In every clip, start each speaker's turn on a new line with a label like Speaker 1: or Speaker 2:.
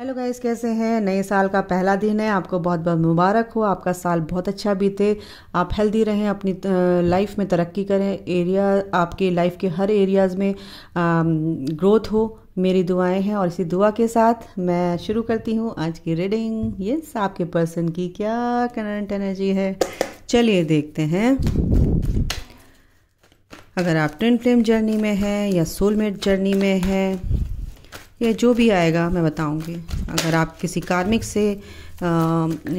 Speaker 1: Hello guys कैसे हैं नए साल का पहला दिन है आपको बहुत बहुत मुबारक हो आपका साल बहुत अच्छा बीते आप हेल्दी रहें अपनी लाइफ में तरक्की करें एरिया आपके लाइफ के हर एरियाज़ में ग्रोथ हो मेरी दुआएं हैं और इसी दुआ के साथ मैं शुरू करती हूँ आज की रीडिंग यस आपके पर्सन की क्या करंट एनर्जी है चलिए देखते हैं अगर आप ट्रेन फ्लेम जर्नी में हैं या सोलमेट जर्नी में हैं या जो भी आएगा मैं बताऊंगी अगर आप किसी कार्मिक से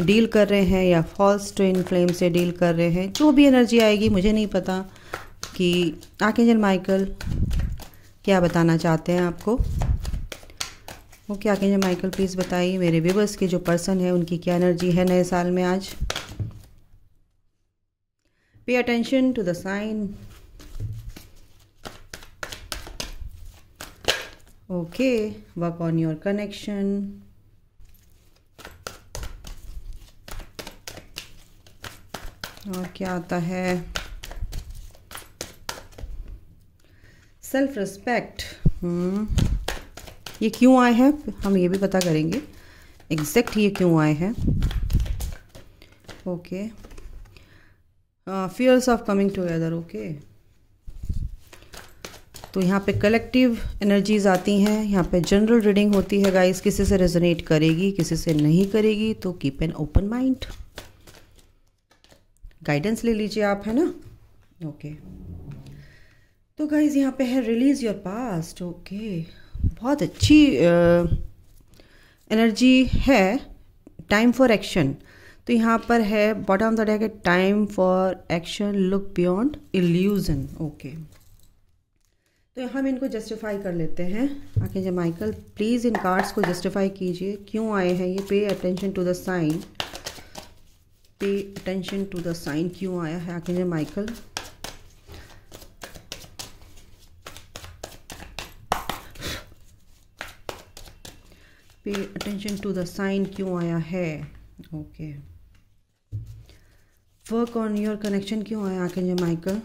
Speaker 1: डील कर रहे हैं या फॉल्स ट्विन फ्लेम से डील कर रहे हैं जो भी एनर्जी आएगी मुझे नहीं पता कि आकेंजल माइकल क्या बताना चाहते हैं आपको ओके आकेंजल माइकल प्लीज़ बताइए मेरे व्यूवर्स के जो पर्सन है उनकी क्या एनर्जी है नए साल में आज pay attention to the sign okay work on your connection और क्या आता है सेल्फ रिस्पेक्ट hmm. ये क्यों आए हैं हम ये भी पता करेंगे एग्जैक्ट ये क्यों आए हैं okay fears of coming together okay तो यहाँ पे कलेक्टिव एनर्जीज आती हैं यहाँ पे जनरल रीडिंग होती है गाइस किसी से रेजोनेट करेगी किसी से नहीं करेगी तो keep an open mind guidance ले लीजिए आप है ना ओके तो गाइज यहाँ पे है रिलीज योर पास्ट ओके बहुत अच्छी एनर्जी uh, है टाइम फॉर एक्शन तो यहाँ पर है bottom of the deck time for action look beyond illusion okay तो हम इनको जस्टिफाई कर लेते हैं आखिर जब माइकल प्लीज़ इन कार्ड्स को जस्टिफाई कीजिए क्यों आए हैं ये pay attention to the sign pay attention to the sign क्यों आया है आखिर जब माइकल पे अटेंशन टू द साइन क्यों आया है okay work on your connection क्यों आया आखिर माइकल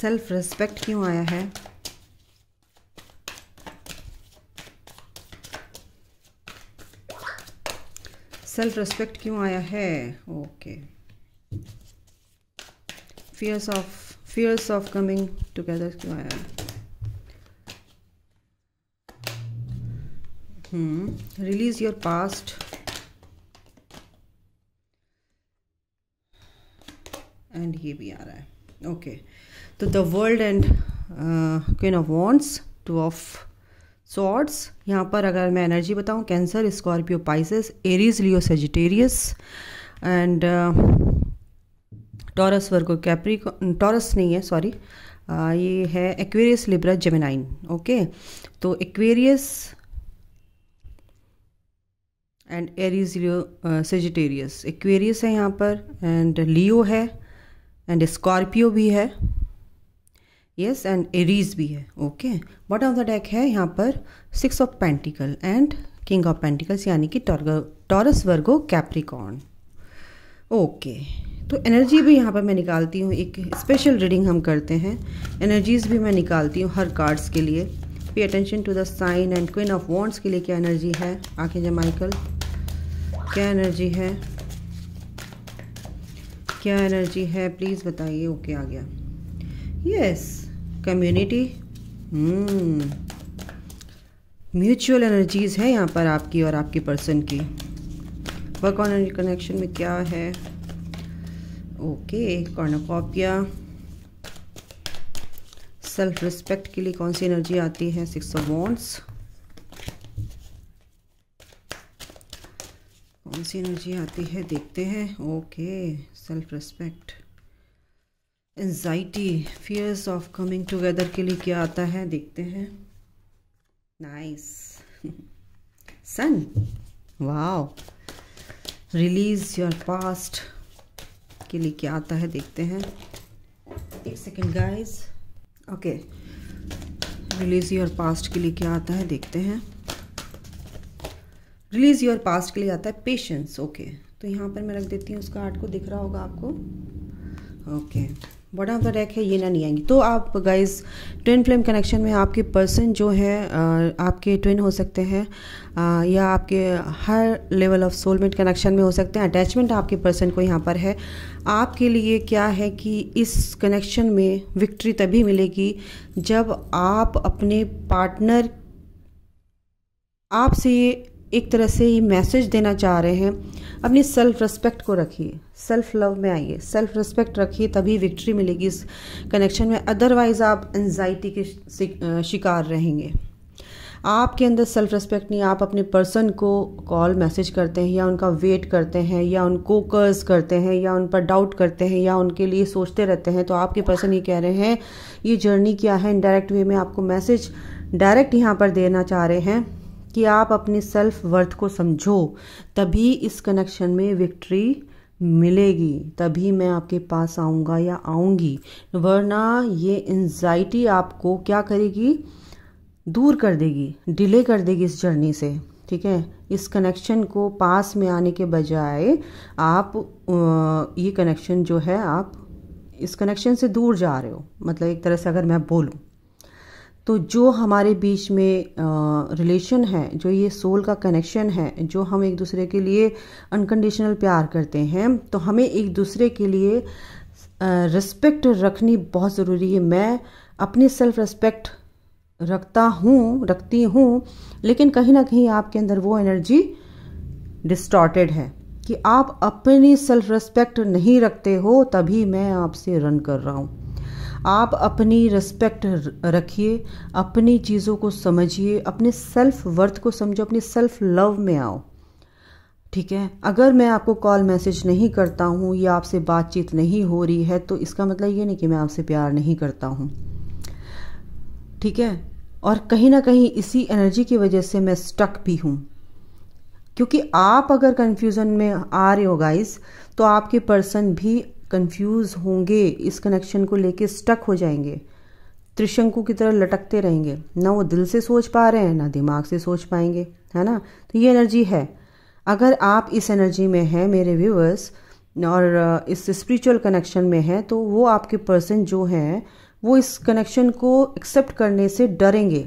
Speaker 1: सेल्फ रिस्पेक्ट क्यों आया है सेल्फ रिस्पेक्ट क्यों आया है okay fears of fears of coming together क्यों आया है रिलीज योर पास्ट एंड ये भी आ रहा है okay okay. to the world and queen of wands two of swords यहाँ पर अगर मैं एनर्जी बताऊँ Cancer Scorpio Pisces Aries Leo Sagittarius and Taurus Virgo Capricorn Taurus नहीं है सॉरी uh, ये है एक्वेरियस लिब्रा जेमिनाइन ओके तो Aquarius and Aries Leo Sagittarius Aquarius है यहाँ पर एंड लियो है एंड स्कॉर्पियो भी है यस एंड एरीज भी है okay bottom of the deck है यहाँ पर six of pentacle and king of pentacles यानी कि टॉरस वर्गो कैप्रिकॉर्न ओके तो एनर्जी भी यहाँ पर मैं निकालती हूँ एक स्पेशल रीडिंग हम करते हैं एनर्जीज भी मैं निकालती हूँ हर कार्ड्स के लिए pay attention to the sign and queen of wands के लिए क्या एनर्जी है आखिर माइकल क्या एनर्जी है क्या एनर्जी है प्लीज़ बताइए ओके आ गया Yes, community. Hmm. Mutual energies है यहाँ पर आपकी और आपके पर्सन की वर्क ऑन कनेक्शन में क्या है ओके कॉर्नोकॉपिया सेल्फ रिस्पेक्ट के लिए कौन सी एनर्जी आती है सिक्स ऑफ वॉन्ट्स कौन सी एनर्जी आती है देखते हैं okay self respect anxiety fears of coming together के लिए क्या आता है देखते हैं nice sun wow release your past के लिए क्या आता है देखते हैं एक second guys okay release your past के लिए क्या आता है देखते हैं रिलीज योर पास्ट के लिए आता है पेशेंस ओके okay. तो यहाँ पर मैं रख देती हूँ उसका आर्ट को दिख रहा होगा आपको ओके okay. बड़ा ऑफ द डेक है ये ना नहीं आएंगी तो आप गाइस ट्विन फ्लेम कनेक्शन में आपके पर्सन जो है आपके ट्विन हो सकते हैं या आपके हर लेवल ऑफ सोलमेट कनेक्शन में हो सकते हैं अटैचमेंट आपके पर्सन को यहाँ पर है आपके लिए क्या है कि इस कनेक्शन में विक्ट्री तभी मिलेगी जब आप अपने पार्टनर आपसे एक तरह से ये मैसेज देना चाह रहे हैं अपनी सेल्फ रिस्पेक्ट को रखिए सेल्फ लव में आइए सेल्फ रिस्पेक्ट रखिए तभी विक्ट्री मिलेगी इस कनेक्शन में अदरवाइज आप एनजाइटी के शिकार रहेंगे आपके अंदर सेल्फ रिस्पेक्ट नहीं आप अपने पर्सन को कॉल मैसेज करते हैं या उनका वेट करते हैं या उनको कर्ज करते हैं या उन पर डाउट करते हैं या उनके लिए सोचते रहते हैं तो आपके पर्सन ये कह रहे हैं ये जर्नी क्या है इनडायरेक्ट वे में आपको मैसेज डायरेक्ट यहाँ पर देना चाह रहे हैं कि आप अपनी सेल्फ वर्थ को समझो तभी इस कनेक्शन में विक्ट्री मिलेगी तभी मैं आपके पास आऊँगा या आऊँगी वरना ये एनजाइटी आपको क्या करेगी दूर कर देगी डिले कर देगी इस जर्नी से ठीक है इस कनेक्शन को पास में आने के बजाय आप ये कनेक्शन जो है आप इस कनेक्शन से दूर जा रहे हो मतलब एक तरह से अगर मैं बोलूँ तो जो हमारे बीच में रिलेशन है जो ये सोल का कनेक्शन है जो हम एक दूसरे के लिए अनकंडीशनल प्यार करते हैं तो हमें एक दूसरे के लिए रिस्पेक्ट रखनी बहुत ज़रूरी है मैं अपनी सेल्फ रिस्पेक्ट रखता हूँ रखती हूँ लेकिन कहीं ना कहीं आपके अंदर वो एनर्जी डिस्टॉर्टेड है कि आप अपनी सेल्फ रिस्पेक्ट नहीं रखते हो तभी मैं आपसे रन कर रहा हूँ आप अपनी रिस्पेक्ट रखिए अपनी चीज़ों को समझिए अपने सेल्फ वर्थ को समझो अपने सेल्फ लव में आओ ठीक है अगर मैं आपको कॉल मैसेज नहीं करता हूँ या आपसे बातचीत नहीं हो रही है तो इसका मतलब ये नहीं कि मैं आपसे प्यार नहीं करता हूँ ठीक है और कहीं ना कहीं इसी एनर्जी की वजह से मैं स्टक भी हूँ क्योंकि आप अगर कन्फ्यूज़न में आ रहे हो गाइस तो आपके पर्सन भी कंफ्यूज होंगे इस कनेक्शन को लेके स्टक हो जाएंगे त्रिशंकु की तरह लटकते रहेंगे ना वो दिल से सोच पा रहे हैं ना दिमाग से सोच पाएंगे है ना तो ये एनर्जी है अगर आप इस एनर्जी में हैं मेरे व्यूवर्स और uh, इस स्पिरिचुअल कनेक्शन में हैं तो वो आपके पर्सन जो हैं वो इस कनेक्शन को एक्सेप्ट करने से डरेंगे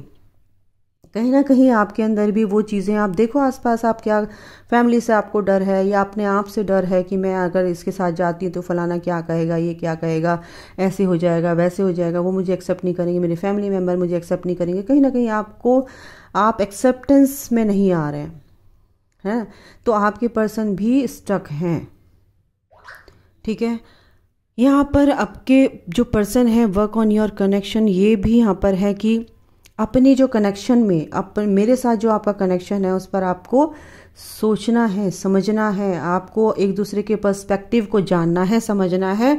Speaker 1: कहीं ना कहीं आपके अंदर भी वो चीज़ें आप देखो आसपास आप क्या फैमिली से आपको डर है या अपने आप से डर है कि मैं अगर इसके साथ जाती हूँ तो फलाना क्या कहेगा ये क्या कहेगा ऐसे हो जाएगा वैसे हो जाएगा वो मुझे एक्सेप्ट नहीं करेंगे मेरे फैमिली मेम्बर मुझे एक्सेप्ट नहीं करेंगे कहीं ना कहीं आपको आप एक्सेप्टेंस में नहीं आ रहे हैं है तो आपके पर्सन भी स्टक हैं ठीक है यहाँ पर आपके जो पर्सन है वर्क ऑन योर कनेक्शन ये भी यहाँ पर है कि अपने जो कनेक्शन में अपन मेरे साथ जो आपका कनेक्शन है उस पर आपको सोचना है समझना है आपको एक दूसरे के पर्सपेक्टिव को जानना है समझना है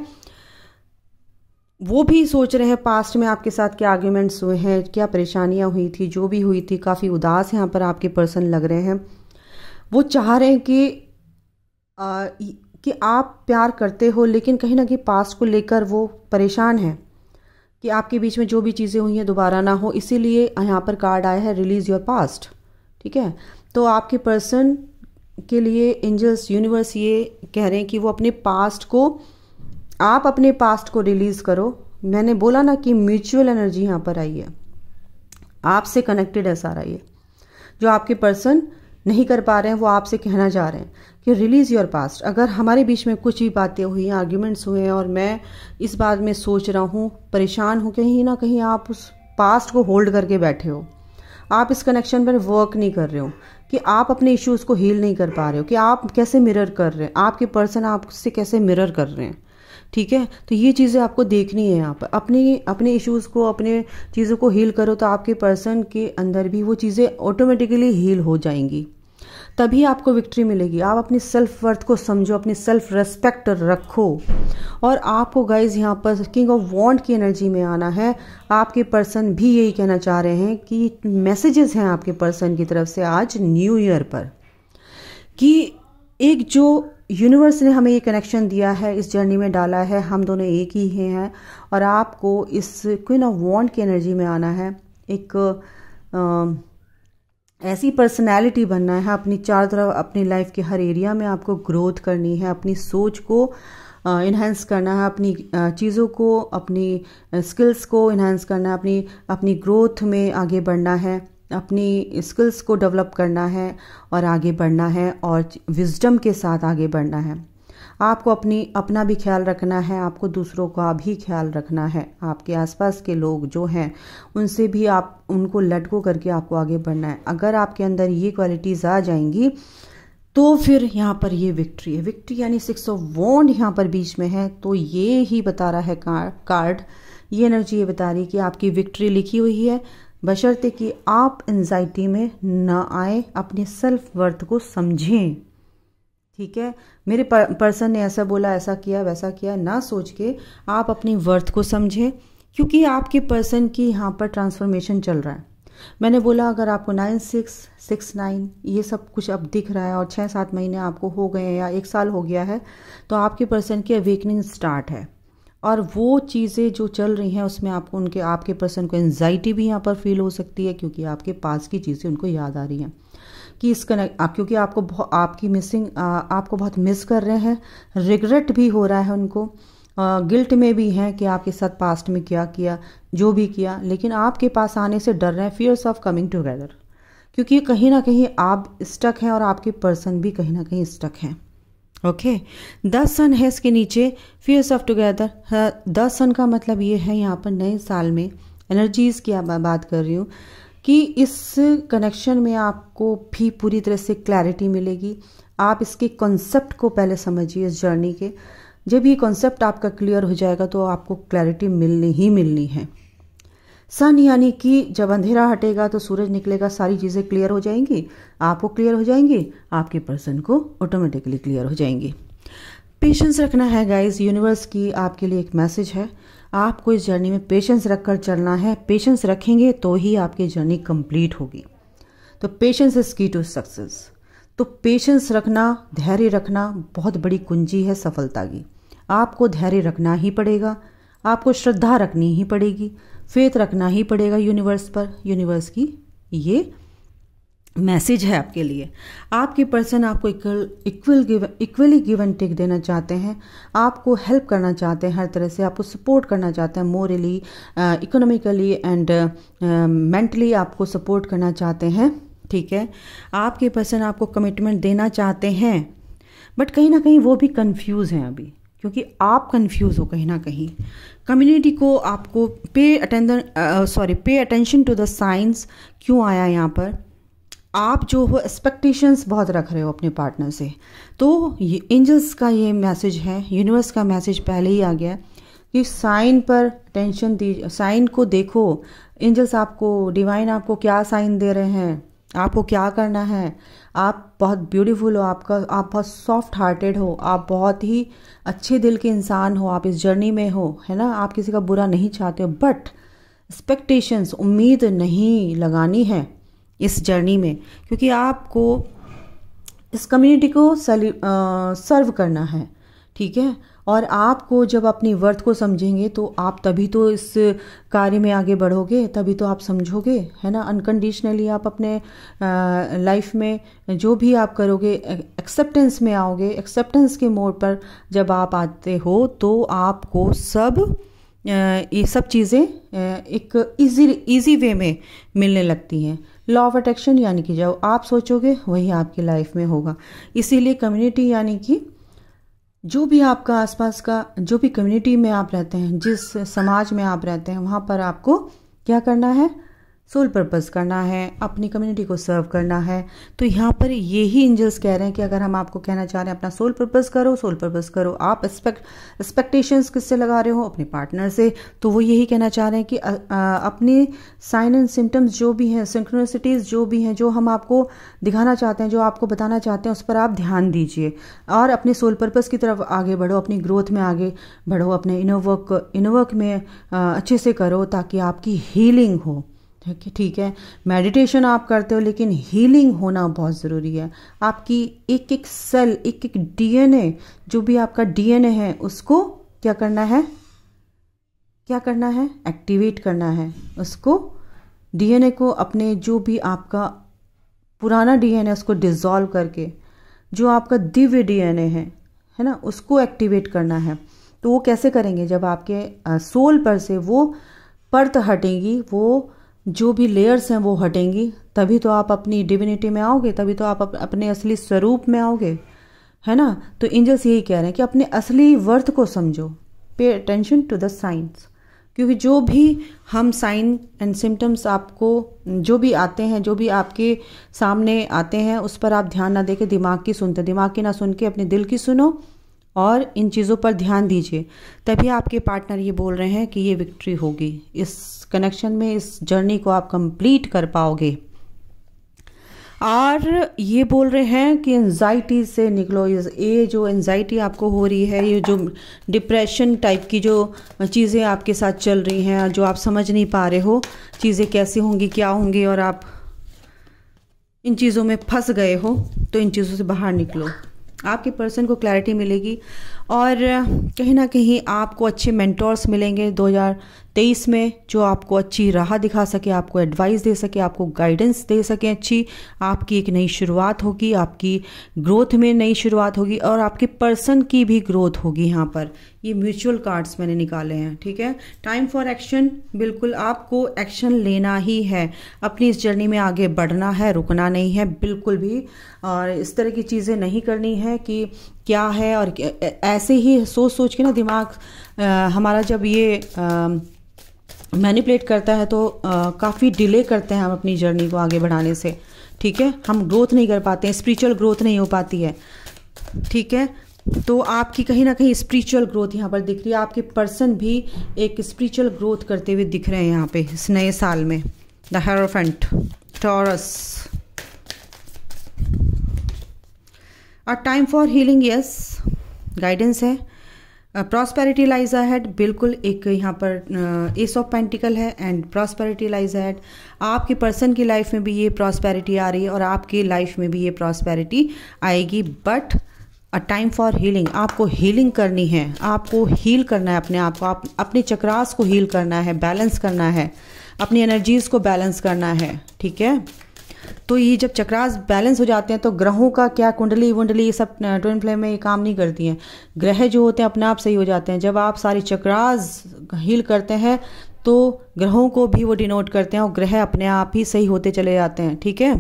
Speaker 1: वो भी सोच रहे हैं पास्ट में आपके साथ क्या आर्ग्यूमेंट्स हुए हैं क्या परेशानियां हुई थी जो भी हुई थी काफ़ी उदास यहाँ पर आपके पर्सन लग रहे हैं वो चाह रहे हैं कि आ, कि आप प्यार करते हो लेकिन कहीं ना कहीं पास्ट को लेकर वो परेशान हैं कि आपके बीच में जो भी चीज़ें हुई हैं दोबारा ना हो इसीलिए यहाँ पर कार्ड आया है रिलीज़ योर पास्ट ठीक है तो आपके पर्सन के लिए एंजल्स यूनिवर्स ये कह रहे हैं कि वो अपने पास्ट को आप अपने पास्ट को रिलीज़ करो मैंने बोला ना कि म्यूचुअल एनर्जी यहाँ पर आई है आपसे कनेक्टेड है सारा ये जो आपके पर्सन नहीं कर पा रहे हैं वो आपसे कहना चाह रहे हैं कि रिलीज़ योर पास्ट अगर हमारे बीच में कुछ भी बातें हुई आर्ग्यूमेंट्स हुए हैं और मैं इस बात में सोच रहा हूँ परेशान हूँ कहीं ना कहीं आप उस पास्ट को होल्ड करके बैठे हो आप इस कनेक्शन पर वर्क नहीं कर रहे हो कि आप अपने इश्यूज़ को हील नहीं कर पा रहे हो कि आप कैसे मिरर कर रहे हैं आपके पर्सन आपसे कैसे मिरर कर रहे हैं ठीक है तो ये चीज़ें आपको देखनी है यहाँ पर अपने अपने इश्यूज़ को अपने चीज़ों को हील करो तो आपके पर्सन के अंदर भी वो चीज़ें ऑटोमेटिकली हील हो जाएंगी तभी आपको विक्ट्री मिलेगी आप अपनी सेल्फ वर्थ को समझो अपनी सेल्फ रेस्पेक्ट रखो और आपको गाइज यहाँ पर किंग ऑफ वॉन्ट की एनर्जी में आना है आपके पर्सन भी यही कहना चाह रहे हैं कि मैसेजेस हैं आपके पर्सन की तरफ से आज न्यू ईयर पर कि एक जो यूनिवर्स ने हमें ये कनेक्शन दिया है इस जर्नी में डाला है हम दोनों एक ही हैं और आपको इस क्वीन ऑफ वॉन्ट की एनर्जी में आना है एक आ, ऐसी पर्सनैलिटी बनना है अपनी चार तरफ अपनी लाइफ के हर एरिया में आपको ग्रोथ करनी है अपनी सोच को इन्हेंस करना है अपनी चीज़ों को अपनी स्किल्स को इन्हेंस करना है अपनी अपनी ग्रोथ में आगे बढ़ना है अपनी स्किल्स को डेवलप करना है और आगे बढ़ना है और विजडम के साथ आगे बढ़ना है आपको अपनी अपना भी ख्याल रखना है आपको दूसरों का भी ख्याल रखना है आपके आसपास के लोग जो हैं उनसे भी आप उनको लटको करके आपको आगे बढ़ना है अगर आपके अंदर ये क्वालिटीज़ आ जाएंगी तो फिर यहाँ पर ये विक्ट्री है विक्ट्री यानी सिक्स ऑफ वॉन्ड यहाँ पर बीच में है तो ये ही बता रहा है कार्ड ये एनर्जी ये बता रही कि आपकी विक्ट्री लिखी हुई है बशर्ते कि आप एनजाइटी में ना आए अपने सेल्फ वर्थ को समझें ठीक है मेरे पर्सन ने ऐसा बोला ऐसा किया वैसा किया ना सोच के आप अपनी वर्थ को समझें क्योंकि आपके पर्सन की यहाँ पर ट्रांसफॉर्मेशन चल रहा है मैंने बोला अगर आपको नाइन सिक्स सिक्स नाइन ये सब कुछ अब दिख रहा है और छः सात महीने आपको हो गए हैं या एक साल हो गया है तो आपके पर्सन की अवेकनिंग स्टार्ट है और वो चीज़ें जो चल रही हैं उसमें आपको उनके आपके पर्सन को एनजाइटी भी यहाँ पर फील हो सकती है क्योंकि आपके पास की चीज़ें उनको याद आ रही हैं कि इस कनेक्ट आप क्योंकि आपको आपकी मिसिंग आपको बहुत मिस कर रहे हैं रिग्रेट भी हो रहा है उनको गिल्ट में भी हैं कि आपके साथ पास्ट में क्या किया जो भी किया लेकिन आपके पास आने से डर रहे हैं फियर्स ऑफ कमिंग टुगेदर क्योंकि कहीं ना कहीं आप स्टक हैं और आपके पर्सन भी कहीं ना कहीं स्टक हैं ओके द सन है इसके नीचे fears of together the sun का मतलब ये है यहाँ पर नए साल में एनर्जीज़ की बात कर रही हूँ कि इस कनेक्शन में आपको भी पूरी तरह से क्लैरिटी मिलेगी आप इसके कॉन्सेप्ट को पहले समझिए इस जर्नी के जब ये कॉन्सेप्ट आपका क्लियर हो जाएगा तो आपको क्लैरिटी मिलनी ही मिलनी है सन यानी कि जब अंधेरा हटेगा तो सूरज निकलेगा सारी चीज़ें क्लियर हो जाएंगी आपको क्लियर हो जाएंगी आपके पर्सन को ऑटोमेटिकली क्लियर हो जाएंगी पेशेंस रखना है गाइज यूनिवर्स की आपके लिए एक मैसेज है आपको इस जर्नी में पेशेंस रखकर चलना है पेशेंस रखेंगे तो ही आपकी जर्नी कंप्लीट होगी तो patience is key to success तो पेशेंस रखना धैर्य रखना बहुत बड़ी कुंजी है सफलता की आपको धैर्य रखना ही पड़ेगा आपको श्रद्धा रखनी ही पड़ेगी फेथ रखना ही पड़ेगा यूनिवर्स पर यूनिवर्स की ये मैसेज है आपके लिए आपके पर्सन आपको equal equal equally give and take देना चाहते हैं आपको हेल्प करना चाहते हैं हर तरह से आपको सपोर्ट करना चाहते हैं मोरली इकोनॉमिकली एंड मेंटली आपको सपोर्ट करना चाहते हैं ठीक है आपके पर्सन आपको कमिटमेंट देना चाहते हैं बट कहीं ना कहीं वो भी कन्फ्यूज़ हैं अभी क्योंकि आप कन्फ्यूज़ हो कहीं ना कहीं कम्युनिटी को आपको pay attendance sorry pay attention to the signs क्यों आया यहाँ पर आप जो हो एक्सपेक्टेशंस बहुत रख रहे हो अपने पार्टनर से तो एंजल्स का ये मैसेज है यूनिवर्स का मैसेज पहले ही आ गया कि साइन पर टेंशन दी साइन को देखो एंजल्स आपको डिवाइन आपको क्या साइन दे रहे हैं आपको क्या करना है आप बहुत ब्यूटीफुल हो आपका आप बहुत सॉफ्ट हार्टेड हो आप बहुत ही अच्छे दिल के इंसान हो आप इस जर्नी में हो है ना आप किसी का बुरा नहीं चाहते हो बट एक्सपेक्टेशंस उम्मीद नहीं लगानी है इस जर्नी में क्योंकि आपको इस कम्युनिटी को सर्व करना है ठीक है और आपको जब अपनी वर्थ को समझेंगे तो आप तभी तो इस कार्य में आगे बढ़ोगे तभी तो आप समझोगे है ना अनकंडीशनली आप अपने लाइफ में जो भी आप करोगे एक्सेप्टेंस में आओगे एक्सेप्टेंस के मोड पर जब आप आते हो तो आपको सब ये सब चीज़ें एक इजी इजी वे में मिलने लगती हैं लॉ ऑफ अट्रैक्शन यानी कि जो आप सोचोगे वही आपकी लाइफ में होगा इसीलिए कम्युनिटी यानी कि जो भी आपका आसपास का जो भी कम्युनिटी में आप रहते हैं जिस समाज में आप रहते हैं वहाँ पर आपको क्या करना है सोल पर्पज़ करना है अपनी कम्युनिटी को सर्व करना है तो यहाँ पर यही एंजल्स कह रहे हैं कि अगर हम आपको कहना चाह रहे हैं अपना सोल पर्पज़ करो सोल पर्पज़ करो आप एक्सपेक्ट एक्सपेक्टेशंस किससे लगा रहे हो अपने पार्टनर से तो वो यही कहना चाह रहे हैं कि अपने साइन एंड सिम्टम्स जो भी हैं सिंक्रोनिसिटीज़ जो भी हैं जो हम आपको दिखाना चाहते हैं जो आपको बताना चाहते हैं उस पर आप ध्यान दीजिए और अपने सोल पर्पज़ की तरफ आगे बढ़ो अपनी ग्रोथ में आगे बढ़ो अपने इनोवर्क इनोवर्क में अच्छे से करो ताकि आपकी हीलिंग हो ठीक है मेडिटेशन आप करते हो लेकिन हीलिंग होना बहुत ज़रूरी है आपकी एक एक सेल एक एक डीएनए जो भी आपका डीएनए है उसको क्या करना है क्या करना है एक्टिवेट करना है उसको डीएनए को अपने जो भी आपका पुराना डीएनए उसको डिज़ोल्व करके जो आपका दिव्य डीएनए है है ना उसको एक्टिवेट करना है तो वो कैसे करेंगे जब आपके सोल पर से वो परत हटेंगी वो जो भी लेयर्स हैं वो हटेंगी तभी तो आप अपनी डिविनिटी में आओगे तभी तो आप अपने असली स्वरूप में आओगे है ना तो एंजल्स यही कह रहे हैं कि अपने असली वर्थ को समझो पे अटेंशन टू द साइंस क्योंकि जो भी हम साइन एंड सिम्टम्स आपको जो भी आते हैं जो भी आपके सामने आते हैं उस पर आप ध्यान ना दे के दिमाग की सुनते दिमाग की ना सुन के अपने दिल की सुनो और इन चीज़ों पर ध्यान दीजिए तभी आपके पार्टनर ये बोल रहे हैं कि ये विक्ट्री होगी इस कनेक्शन में इस जर्नी को आप कंप्लीट कर पाओगे और ये बोल रहे हैं कि एनजाइटी से निकलो ये जो एनजाइटी आपको हो रही है ये जो डिप्रेशन टाइप की जो चीज़ें आपके साथ चल रही हैं जो आप समझ नहीं पा रहे हो चीज़ें कैसी होंगी क्या होंगी और आप इन चीज़ों में फंस गए हो तो इन चीज़ों से बाहर निकलो आपके पर्सन को क्लैरिटी मिलेगी और कहीं ना कहीं आपको अच्छे मेंटोर्स मिलेंगे 2000 तेईस में जो आपको अच्छी राह दिखा सके आपको एडवाइस दे सके आपको गाइडेंस दे सके अच्छी आपकी एक नई शुरुआत होगी आपकी ग्रोथ में नई शुरुआत होगी और आपके पर्सन की भी ग्रोथ होगी यहाँ पर ये म्यूचुअल कार्ड्स मैंने निकाले हैं ठीक है टाइम फॉर एक्शन बिल्कुल आपको एक्शन लेना ही है अपनी इस जर्नी में आगे बढ़ना है रुकना नहीं है बिल्कुल भी और इस तरह की चीज़ें नहीं करनी है कि क्या है और ऐसे ही सोच सोच के ना दिमाग आ, हमारा जब ये आ, मैनिपुलेट करता है तो काफ़ी डिले करते हैं हम अपनी जर्नी को आगे बढ़ाने से ठीक है हम ग्रोथ नहीं कर पाते हैं स्पिरिचुअल ग्रोथ नहीं हो पाती है ठीक है तो आपकी कहीं ना कहीं स्पिरिचुअल ग्रोथ यहाँ पर दिख रही है आपके पर्सन भी एक स्पिरिचुअल ग्रोथ करते हुए दिख रहे हैं यहाँ पे इस नए साल में the hierophant Taurus a time for healing yes guidance है प्रॉस्पेरिटी लाइज हैड बिल्कुल एक यहाँ पर एस ऑफ पेंटिकल है एंड प्रॉस्पेरिटी लाइज हैड आपके पर्सन की लाइफ में भी ये प्रॉस्पेरिटी आ रही है और आपकी लाइफ में भी ये प्रॉस्पेरिटी आएगी but a time for healing आपको हीलिंग करनी है आपको हील करना है अपने आप को आप अपने चक्रास को हील करना है बैलेंस करना है अपनी एनर्जीज़ को बैलेंस करना है ठीक है तो ये जब चक्रास बैलेंस हो जाते हैं तो ग्रहों का क्या कुंडली वुंडली ये सब ट्विन फ्लेम में ये काम नहीं करती हैं ग्रह जो होते हैं अपने आप सही हो जाते हैं जब आप सारी चक्रास हील करते हैं तो ग्रहों को भी वो डिनोट करते हैं और ग्रह अपने आप ही सही होते चले जाते हैं ठीक है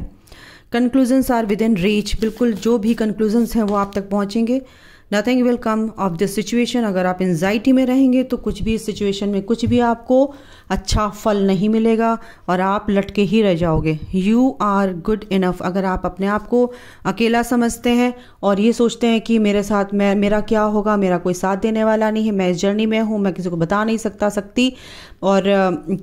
Speaker 1: conclusions are within reach बिल्कुल जो भी कंक्लूजन्स हैं वो आप तक पहुँचेंगे nothing will come of this situation अगर आप एनजाइटी में रहेंगे तो कुछ भी इस सिचुएशन में कुछ भी आपको अच्छा फल नहीं मिलेगा और आप लटके ही रह जाओगे यू आर गुड इनफ अगर आप अपने आप को अकेला समझते हैं और ये सोचते हैं कि मेरे साथ मैं मेरा क्या होगा मेरा कोई साथ देने वाला नहीं है मैं इस जर्नी में हूँ मैं किसी को बता नहीं सकता सकती और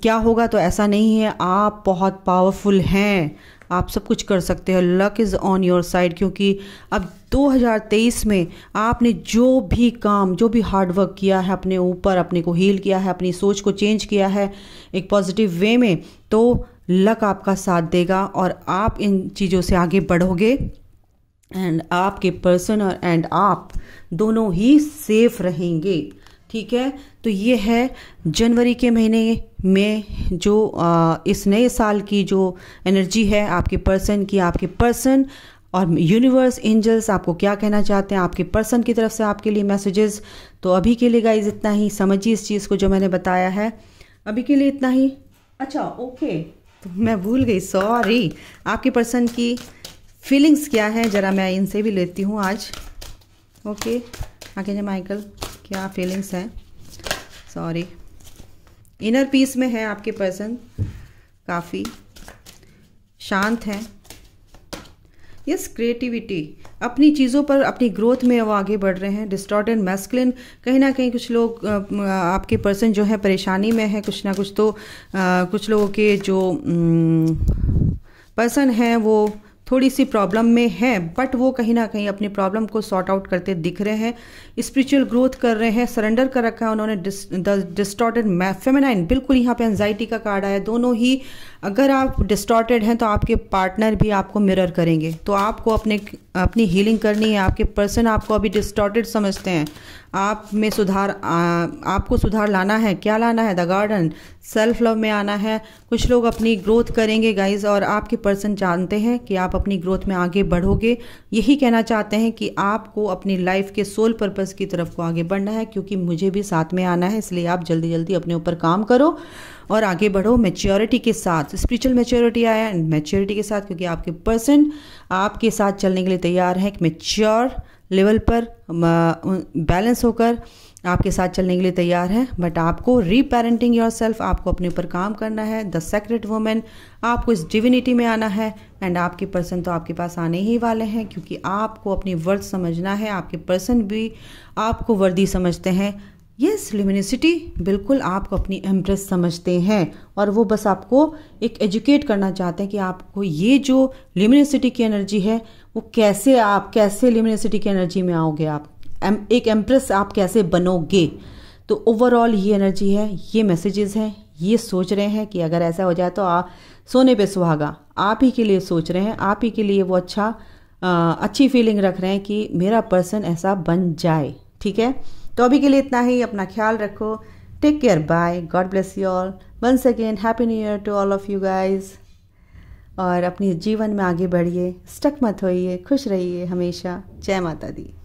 Speaker 1: क्या होगा तो ऐसा नहीं है आप बहुत पावरफुल हैं आप सब कुछ कर सकते हो luck is on your side क्योंकि अब 2023 में आपने जो भी काम जो भी हार्डवर्क किया है अपने ऊपर अपने को हील किया है अपनी सोच को चेंज किया है एक पॉजिटिव वे में तो लक आपका साथ देगा और आप इन चीज़ों से आगे बढ़ोगे एंड आपके पर्सन और एंड आप दोनों ही सेफ रहेंगे ठीक है तो ये है जनवरी के महीने में जो इस नए साल की जो एनर्जी है आपके पर्सन की आपके पर्सन और यूनिवर्स एंजल्स आपको क्या कहना चाहते हैं आपके पर्सन की तरफ से आपके लिए मैसेजेस तो अभी के लिए गाइज इतना ही समझिए इस चीज़ को जो मैंने बताया है अभी के लिए इतना ही अच्छा ओके तो मैं भूल गई सॉरी आपके पर्सन की फीलिंग्स क्या है ज़रा मैं इनसे भी लेती हूँ आज ओके आगे माइकल क्या फीलिंग्स हैं सॉरी इनर पीस में है आपके पर्सन काफ़ी शांत हैं यस क्रिएटिविटी अपनी चीज़ों पर अपनी ग्रोथ में वो आगे बढ़ रहे हैं डिस्टॉर्ट एंड कहीं ना कहीं कुछ लोग आपके पर्सन जो है परेशानी में है कुछ ना कुछ तो आ, कुछ लोगों के जो पर्सन हैं वो थोड़ी सी प्रॉब्लम में हैं बट वो कहीं ना कहीं अपनी प्रॉब्लम को सॉर्ट आउट करते दिख रहे हैं स्पिरिचुअल ग्रोथ कर रहे हैं सरेंडर कर रखा है उन्होंने डिस्टॉर्टेड फेमेनाइन बिल्कुल यहाँ पे एनजाइटी का कार्ड आया दोनों ही अगर आप डिस्टॉर्टेड हैं तो आपके पार्टनर भी आपको मिरर करेंगे तो आपको अपने अपनी हीलिंग करनी है आपके पर्सन आपको अभी डिस्टॉर्टेड समझते हैं आप में सुधार आ, आपको सुधार लाना है क्या लाना है द गार्डन सेल्फ लव में आना है कुछ लोग अपनी ग्रोथ करेंगे गाइज और आपके पर्सन जानते हैं कि आप अपनी ग्रोथ में आगे बढ़ोगे यही कहना चाहते हैं कि आपको अपनी लाइफ के सोल पर्पज़ की तरफ को आगे बढ़ना है क्योंकि मुझे भी साथ में आना है इसलिए आप जल्दी जल्दी अपने ऊपर काम करो और आगे बढ़ो मेच्योरिटी के साथ स्पिरिचुअल मेच्योरिटी आया एंड मेच्योरिटी के साथ क्योंकि आपके पर्सन आपके साथ चलने के लिए तैयार हैं एक मेच्योर लेवल पर बैलेंस होकर आपके साथ चलने के लिए तैयार है बट आपको रीपेरेंटिंग योर सेल्फ आपको अपने ऊपर काम करना है द सेक्रेट वुमेन आपको इस डिविनिटी में आना है एंड आपके पर्सन तो आपके पास आने ही वाले हैं क्योंकि आपको अपनी वर्थ समझना है आपके पर्सन भी आपको वर्दी समझते हैं यस yes, ल्यूमिनिसिटी बिल्कुल आपको अपनी एम्प्रेस समझते हैं और वो बस आपको एक एजुकेट करना चाहते हैं कि आपको ये जो ल्यूमिनिसिटी की एनर्जी है वो कैसे आप कैसे ल्यूमिनिसिटी की एनर्जी में आओगे आप एक एम्प्रेस आप कैसे बनोगे तो ओवरऑल ये एनर्जी है ये मैसेजेस हैं ये सोच रहे हैं कि अगर ऐसा हो जाए तो आप सोने पे सुहागा आप ही के लिए सोच रहे हैं आप ही के लिए वो अच्छा आ, अच्छी फीलिंग रख रहे हैं कि मेरा पर्सन ऐसा बन जाए ठीक है तो अभी के लिए इतना ही अपना ख्याल रखो take care bye God bless you all once again happy new year to all of you guys और अपने जीवन में आगे बढ़िए स्टक मत होइए खुश रहिए हमेशा जय माता दी